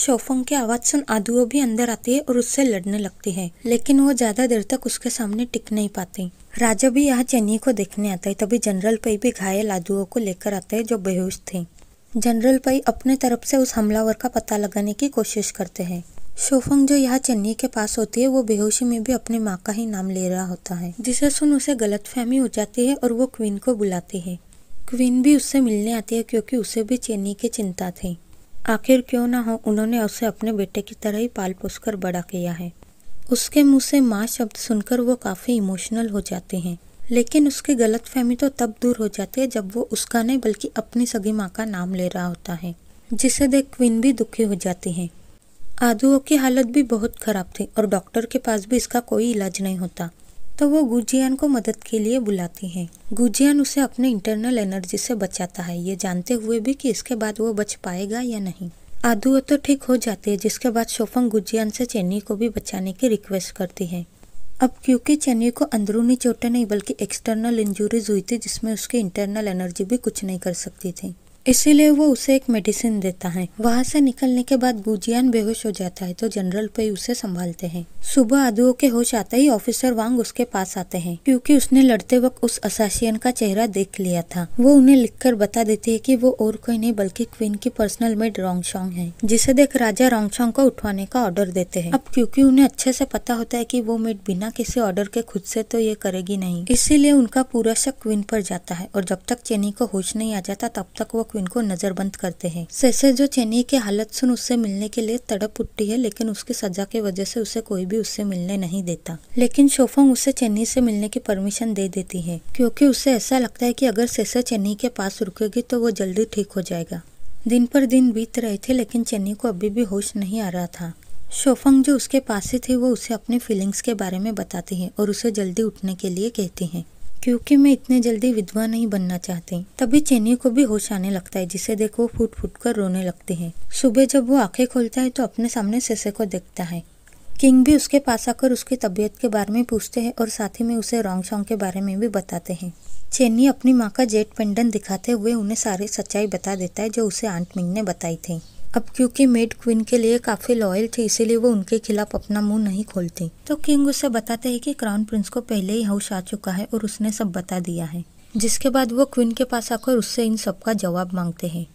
शोफंग की आवाज सुन आदुओं भी अंदर आती है और उससे लड़ने लगती है लेकिन वो ज्यादा देर तक उसके सामने टिक नहीं पाते राजा भी यहाँ चेन्नी को देखने आता है तभी जनरल पई भी घायल आदुओं को लेकर आते हैं जो बेहोश थे जनरल पई अपने तरफ से उस हमलावर का पता लगाने की कोशिश करते हैं शोफंग जो यहाँ चन्नी के पास होती है वो बेहोशी में भी अपनी माँ का ही नाम ले रहा होता है जिसे सुन उसे गलतफहमी हो जाती है और वो क्वीन को बुलाती है क्वीन भी उससे मिलने आती है क्योंकि उसे भी चेन्नई की चिंता थी आखिर क्यों ना हो उन्होंने उसे अपने बेटे की तरह ही पाल पोस कर बड़ा किया है उसके मुंह से माँ शब्द सुनकर वो काफ़ी इमोशनल हो जाते हैं लेकिन उसकी गलत फहमी तो तब दूर हो जाती है जब वो उसका नहीं बल्कि अपनी सगी माँ का नाम ले रहा होता है जिसे देख क्विन भी दुखी हो जाती है आदुओं की हालत भी बहुत ख़राब थी और डॉक्टर के पास भी इसका कोई इलाज नहीं होता तो वो गुजियान को मदद के लिए बुलाती हैं गुजियान उसे अपने इंटरनल एनर्जी से बचाता है ये जानते हुए भी कि इसके बाद वो बच पाएगा या नहीं आदू तो ठीक हो जाती है जिसके बाद शोफंग गुजियान से चेन्नी को भी बचाने की रिक्वेस्ट करती है अब क्योंकि चेन्नी को अंदरूनी चोटें नहीं बल्कि एक्सटर्नल इंजरीज हुई थी जिसमें उसकी इंटरनल एनर्जी भी कुछ नहीं कर सकती थी इसीलिए वो उसे एक मेडिसिन देता है वहाँ से निकलने के बाद गुजियान बेहोश हो जाता है तो जनरल पे उसे संभालते हैं सुबह आदुओं के होश आते ही ऑफिसर वांग उसके पास आते हैं क्योंकि उसने लड़ते वक्त उस असासियन का चेहरा देख लिया था वो उन्हें लिखकर बता देती है कि वो और कोई नहीं बल्कि क्वीन की पर्सनल मेड रोंगशोंग है जिसे देख राजा रोंगशोंग को उठवाने का ऑर्डर देते है अब क्यूँकी उन्हें अच्छे से पता होता है की वो मेड बिना किसी ऑर्डर के खुद से तो ये करेगी नहीं इसीलिए उनका पूरा शक क्वीन पर जाता है और जब तक चेनी को होश नहीं आ जाता तब तक वो क्वीन को नजरबंद करते हैं सेसे जो चेनी की हालत सुन उससे मिलने के लिए तड़प उठती है लेकिन उसकी सजा की वजह से उसे कोई भी उससे मिलने नहीं देता लेकिन शोफंग उसे चेन्नी से मिलने की परमिशन दे देती है क्योंकि उसे ऐसा लगता है कि अगर सेसा चेन्नी के पास रुकेगी तो वो जल्दी ठीक हो जाएगा दिन पर दिन बीत रहे थे लेकिन चेन्नी को अभी भी होश नहीं आ रहा था शोफंग जो उसके पास ही थी वो उसे अपनी फीलिंग्स के बारे में बताती है और उसे जल्दी उठने के लिए कहती है क्योंकि मैं इतने जल्दी विधवा नहीं बनना चाहती तभी चेनी को भी होश आने लगता है जिसे देखो फूट फूट कर रोने लगती है सुबह जब वो आंखें खोलता है तो अपने सामने सेसे को देखता है किंग भी उसके पास आकर उसकी तबीयत के बारे में पूछते हैं और साथ ही में उसे रोंग शोंग के बारे में भी बताते हैं चेन्नी अपनी माँ का जेट पेंडन दिखाते हुए उन्हें सारी सच्चाई बता देता है जो उसे आंट मिंग ने बताई थी अब क्योंकि मेड क्वीन के लिए काफ़ी लॉयल थी इसीलिए वो उनके खिलाफ अपना मुंह नहीं खोलती तो किंग उसे बताते हैं कि क्राउन प्रिंस को पहले ही हाउस आ चुका है और उसने सब बता दिया है जिसके बाद वो क्वीन के पास आकर उससे इन सब का जवाब मांगते हैं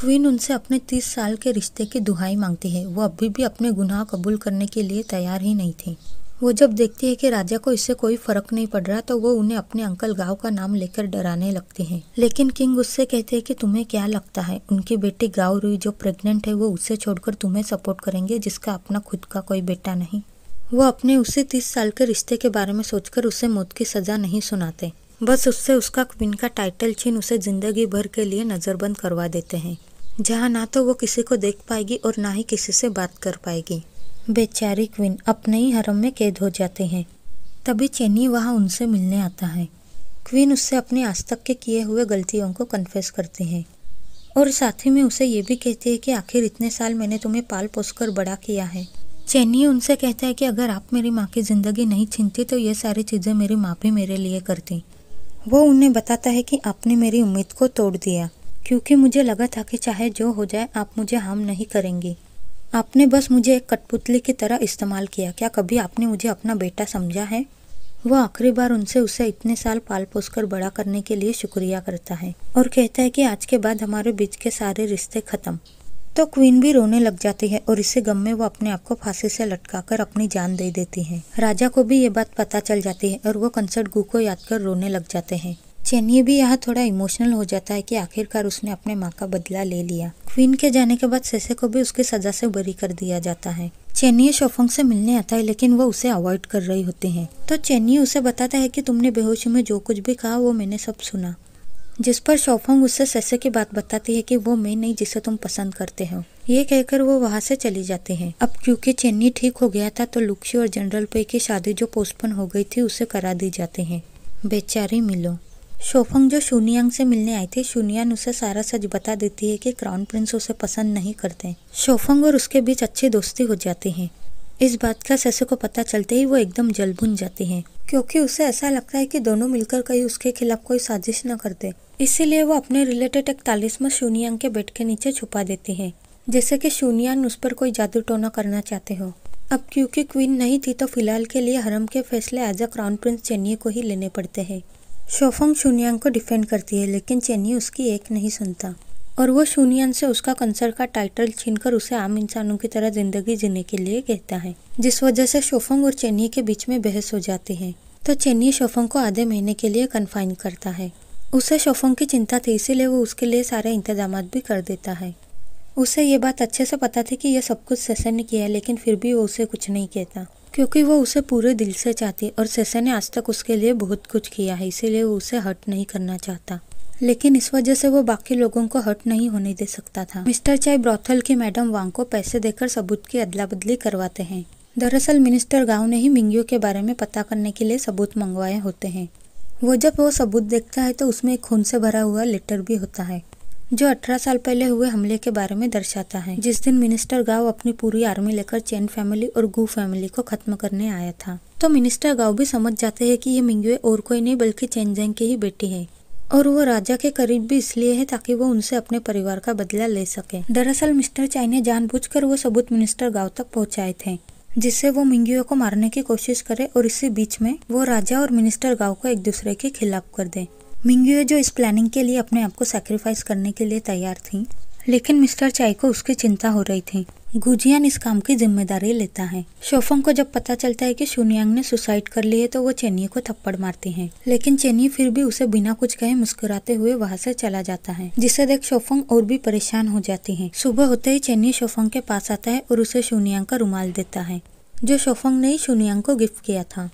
क्वीन उनसे अपने तीस साल के रिश्ते की दुहाई मांगती है वो अभी भी अपने गुनाह कबूल करने के लिए तैयार ही नहीं थी वो जब देखती है कि राजा को इससे कोई फर्क नहीं पड़ रहा तो वो उन्हें अपने अंकल गाँव का नाम लेकर डराने लगते हैं लेकिन किंग उससे कहते हैं कि तुम्हें क्या लगता है उनकी बेटी गाँव रुई जो प्रेग्नेंट है वो उसे छोड़कर तुम्हें सपोर्ट करेंगे जिसका अपना खुद का कोई बेटा नहीं वो अपने उसी तीस साल के रिश्ते के बारे में सोचकर उसे मौत की सज़ा नहीं सुनाते बस उससे उसका क्वीन का टाइटल छीन उसे ज़िंदगी भर के लिए नज़रबंद करवा देते हैं जहाँ ना तो वो किसी को देख पाएगी और ना ही किसी से बात कर पाएगी बेचारी क्वीन अपने ही हरम में कैद हो जाते हैं तभी चेनी वहाँ उनसे मिलने आता है क्वीन उससे अपने आज तक के किए हुए गलतियों को कन्फेस करते हैं और साथ ही में उसे ये भी कहती है कि आखिर इतने साल मैंने तुम्हें पाल पोस कर बड़ा किया है चेनी उनसे कहता है कि अगर आप मेरी माँ की ज़िंदगी नहीं छीनती तो ये सारी चीज़ें मेरी माँ भी मेरे लिए करती वो उन्हें बताता है कि आपने मेरी उम्मीद को तोड़ दिया क्योंकि मुझे लगा था कि चाहे जो हो जाए आप मुझे हार्म नहीं करेंगी आपने बस मुझे एक कठपुतली की तरह इस्तेमाल किया क्या कभी आपने मुझे अपना बेटा समझा है वह आखिरी बार उनसे उसे इतने साल पाल पोस कर बड़ा करने के लिए शुक्रिया करता है और कहता है कि आज के बाद हमारे बीच के सारे रिश्ते खत्म तो क्वीन भी रोने लग जाती है और इसी गम में वो अपने आप को फांसी से लटकाकर अपनी जान दे देती है राजा को भी ये बात पता चल जाती है और वो कंसर्ट गु को याद कर रोने लग जाते हैं चेन्नी भी यहाँ थोड़ा इमोशनल हो जाता है कि आखिरकार उसने अपने माँ का बदला ले लिया क्वीन के जाने के बाद सेसे को भी उसकी सजा से बरी कर दिया जाता है चेन्नी शोफोंग से मिलने आता है लेकिन वो उसे अवॉइड कर रही होते हैं तो चेन्नी उसे बताता है कि तुमने बेहोशी में जो कुछ भी कहा वो मैंने सब सुना जिस पर शोफोंग उससे सेसे की बात बताती है कि वो मैं नहीं जिसे तुम पसंद करते हो ये कहकर वो वहाँ से चले जाते हैं अब क्योंकि चेन्नी ठीक हो गया था तो लुक्सी और जनरल पे की शादी जो पोस्टपोन हो गई थी उसे करा दी जाते हैं बेचारी मिलो शोफंग जो शूनियांग से मिलने आई थी शूनियान उसे सारा सच बता देती है कि क्राउन प्रिंस उसे पसंद नहीं करते शोफंग और उसके बीच अच्छी दोस्ती हो जाती है इस बात का ससु को पता चलते ही वो एकदम जल भुन जाते हैं क्योंकि उसे ऐसा लगता है कि दोनों मिलकर कहीं उसके खिलाफ कोई साजिश न करते इसीलिए वो अपने रिलेटेड एक तालिस्मा शूनियांग के बेड के नीचे छुपा देती है जैसे कि शूनियांग उस पर कोई जादू टोना करना चाहते हो अब क्योंकि क्वीन नहीं थी तो फिलहाल के लिए हरम के फैसले एज अ क्राउन प्रिंस चेन्नी को ही लेने पड़ते हैं शोफंग शूनियांग को डिफेंड करती है लेकिन चेनी उसकी एक नहीं सुनता और वो शूनियांग से उसका कंसर्ट का टाइटल छीनकर उसे आम इंसानों की तरह जिंदगी जीने के लिए कहता है जिस वजह से शोफंग और चेनी के बीच में बहस हो जाती है तो चेनी शोफंग को आधे महीने के लिए कन्फाइन करता है उसे शोफंग की चिंता थी इसीलिए वो उसके लिए सारे इंतजाम भी कर देता है उसे ये बात अच्छे से पता थी कि यह सब कुछ सेसन ने किया है लेकिन फिर भी वो उसे कुछ नहीं कहता क्योंकि वो उसे पूरे दिल से चाहती और सेसन ने आज तक उसके लिए बहुत कुछ किया है इसीलिए वो उसे हर्ट नहीं करना चाहता लेकिन इस वजह से वो बाकी लोगों को हर्ट नहीं होने दे सकता था मिस्टर चाय ब्रॉथल की मैडम वांग को पैसे देकर सबूत की अदला बदली करवाते हैं दरअसल मिनिस्टर गांव ने ही मिंगियो के बारे में पता करने के लिए सबूत मंगवाए होते हैं वो जब वो सबूत देखता है तो उसमें खून से भरा हुआ लेटर भी होता है जो 18 साल पहले हुए हमले के बारे में दर्शाता है जिस दिन मिनिस्टर गांव अपनी पूरी आर्मी लेकर चैन फैमिली और गु फैमिली को खत्म करने आया था तो मिनिस्टर गांव भी समझ जाते हैं कि ये मिंगुए और कोई नहीं बल्कि चैनजैंग के ही बेटी है और वो राजा के करीब भी इसलिए है ताकि वो उनसे अपने परिवार का बदला ले सके दरअसल मिस्टर चाई ने जानबूझकर वो सबूत मिनिस्टर गाँव तक पहुँचाए थे जिससे वो मिंगुए को मारने की कोशिश करे और इसी बीच में वो राजा और मिनिस्टर गाँव को एक दूसरे के खिलाफ कर दे मिंगुए जो इस प्लानिंग के लिए अपने आप को सेक्रीफाइस करने के लिए तैयार थी लेकिन मिस्टर चाई को उसकी चिंता हो रही थी गुजियान इस काम की जिम्मेदारी लेता है शोफंग को जब पता चलता है कि शुनियांग ने सुसाइड कर ली है तो वो चेनी को थप्पड़ मारती है लेकिन चेनी फिर भी उसे बिना कुछ कहे मुस्कुराते हुए वहाँ से चला जाता है जिसे देख शोफंग और भी परेशान हो जाती है सुबह होते ही चेनी शोफंग के पास आता है और उसे शुनियांग का रुमाल देता है जो शोफंग ने ही शुनियांग को गिफ्ट किया था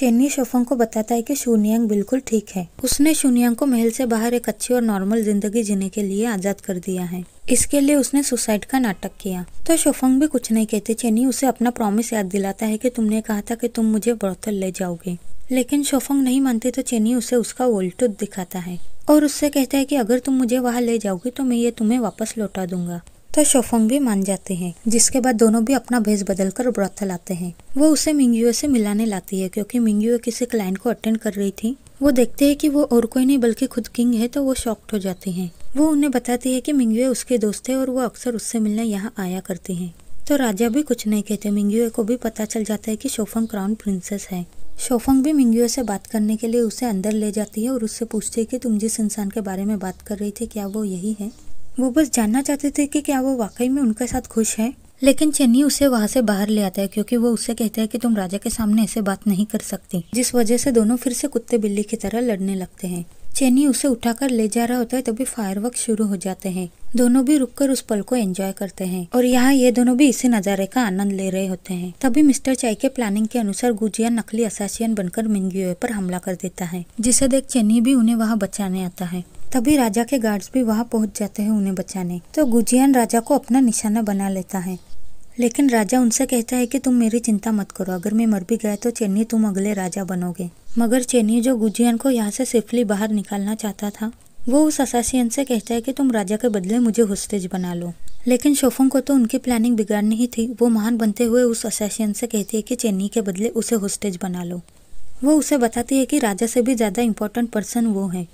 चेन्नी शोफंग को बताता है कि शून्यांग बिल्कुल ठीक है उसने शून्यांग को महल से बाहर एक अच्छी और नॉर्मल जिंदगी जीने के लिए आजाद कर दिया है इसके लिए उसने सुसाइड का नाटक किया तो शोफंग भी कुछ नहीं कहते चेनी उसे अपना प्रॉमिस याद दिलाता है कि तुमने कहा था कि तुम मुझे बोतल ले जाओगे लेकिन शोफंग नहीं मानती तो चेनी उसे उसका वोल्टूथ दिखाता है और उससे कहता है कि अगर तुम मुझे वहाँ ले जाओगे तो मैं ये तुम्हें वापस लौटा दूंगा तो शोफोंग भी मान जाते हैं जिसके बाद दोनों भी अपना बदल कर व्रत लाते हैं वो उसे मिंगयुए से मिलाने लाती है क्योंकि मिंगयुए किसी क्लाइंट को अटेंड कर रही थी वो देखते हैं कि वो और कोई नहीं बल्कि खुद किंग है तो वो शॉक्ट हो जाती हैं वो उन्हें बताती है कि मिंगयुए उसके दोस्त है और वो अक्सर उससे मिलने यहाँ आया करते है तो राजा भी कुछ नहीं कहते मिंगयुए को भी पता चल जाता है की शोफंग क्राउन प्रिंसेस है शोफंग भी मिंगयुए से बात करने के लिए उसे अंदर ले जाती है और उससे पूछती है कि तुम जिस इंसान के बारे में बात कर रही थी क्या वो यही है वो बस जानना चाहते थे कि क्या वो वाकई में उनके साथ खुश है लेकिन चेन्नी उसे वहाँ से बाहर ले आता है क्योंकि वो उससे कहता है कि तुम राजा के सामने ऐसे बात नहीं कर सकती जिस वजह से दोनों फिर से कुत्ते बिल्ली की तरह लड़ने लगते हैं चेन्नी उसे उठाकर ले जा रहा होता है तभी वर्क शुरू हो जाते हैं दोनों भी रुककर उस पल को एंजॉय करते हैं और यहाँ ये दोनों भी इसी नज़ारे का आनंद ले रहे होते हैं तभी मिस्टर चाई के प्लानिंग के अनुसार गुजिया नकली असाशियन बनकर मिंगियो पर हमला कर देता है जिसे देख चेनी भी उन्हें वहाँ बचाने आता है तभी राजा के गार्ड्स भी वहाँ पहुँच जाते हैं उन्हें बचाने तो गुजियान राजा को अपना निशाना बना लेता है लेकिन राजा उनसे कहता है कि तुम मेरी चिंता मत करो अगर मैं मर भी गया तो चेन्नी तुम अगले राजा बनोगे मगर चेन्नी जो गुजियान को यहाँ से सेफली बाहर निकालना चाहता था वो उस असासियन से कहता है कि तुम राजा के बदले मुझे होस्टेज बना लो लेकिन शोफोंग को तो उनकी प्लानिंग बिगाड़नी ही थी वो महान बनते हुए उस असासियन से कहती है कि चेन्नी के बदले उसे होस्टेज बना लो वो उसे बताती है कि राजा से भी ज़्यादा इम्पोर्टेंट पर्सन वो है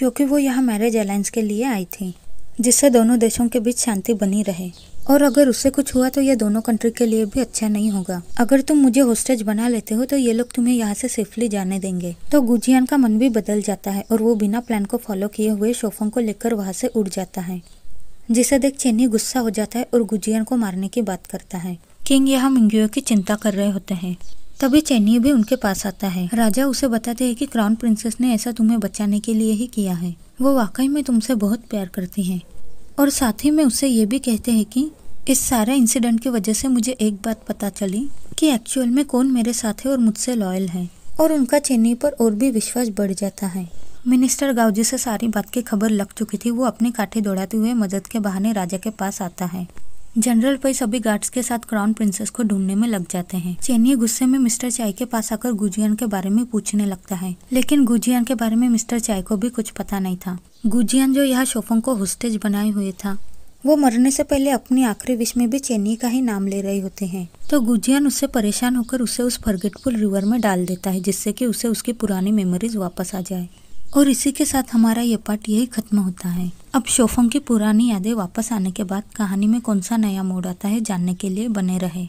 क्योंकि वो यहाँ मैरिज अलायंस के लिए आई थी जिससे दोनों देशों के बीच शांति बनी रहे और अगर उससे कुछ हुआ तो यह दोनों कंट्री के लिए भी अच्छा नहीं होगा अगर तुम मुझे होस्टेज बना लेते हो तो ये लोग तुम्हें यहाँ से सेफली जाने देंगे तो गुजियान का मन भी बदल जाता है और वो बिना प्लान को फॉलो किए हुए शोफों को लेकर वहाँ से उड़ जाता है जिसे देख चेनी गुस्सा हो जाता है और गुजियान को मारने की बात करता है किंग यहाँ मिंगुओ की चिंता कर रहे होते हैं तभी चैनी भी उनके पास आता है राजा उसे बताते हैं कि क्राउन प्रिंसेस ने ऐसा तुम्हें बचाने के लिए ही किया है वो वाकई में तुमसे बहुत प्यार करती हैं और साथ ही में उसे ये भी कहते हैं कि इस सारे इंसिडेंट की वजह से मुझे एक बात पता चली कि एक्चुअल में कौन मेरे साथ है और मुझसे लॉयल है और उनका चेन्नई पर और भी विश्वास बढ़ जाता है मिनिस्टर गावजी से सारी बात की खबर लग चुकी थी वो अपने काठे दौड़ाते हुए मदद के बहाने राजा के पास आता है जनरल पे सभी गार्ड्स के साथ क्राउन प्रिंसेस को ढूंढने में लग जाते हैं चेनी गुस्से में मिस्टर चाय के पास आकर गुजियान के बारे में पूछने लगता है लेकिन गुजियान के बारे में मिस्टर चाय को भी कुछ पता नहीं था गुजियान जो यहाँ शोफों को होस्टेज बनाए हुए था वो मरने से पहले अपनी आखिरी विश में भी चेनी का ही नाम ले रहे होते हैं तो गुजियान उससे परेशान होकर उसे उस फर्गेटफुल रिवर में डाल देता है जिससे कि उसे उसकी पुरानी मेमोरीज वापस आ जाए और इसी के साथ हमारा ये पार्ट यही खत्म होता है अब शोफंग की पुरानी यादें वापस आने के बाद कहानी में कौन सा नया मोड़ आता है जानने के लिए बने रहे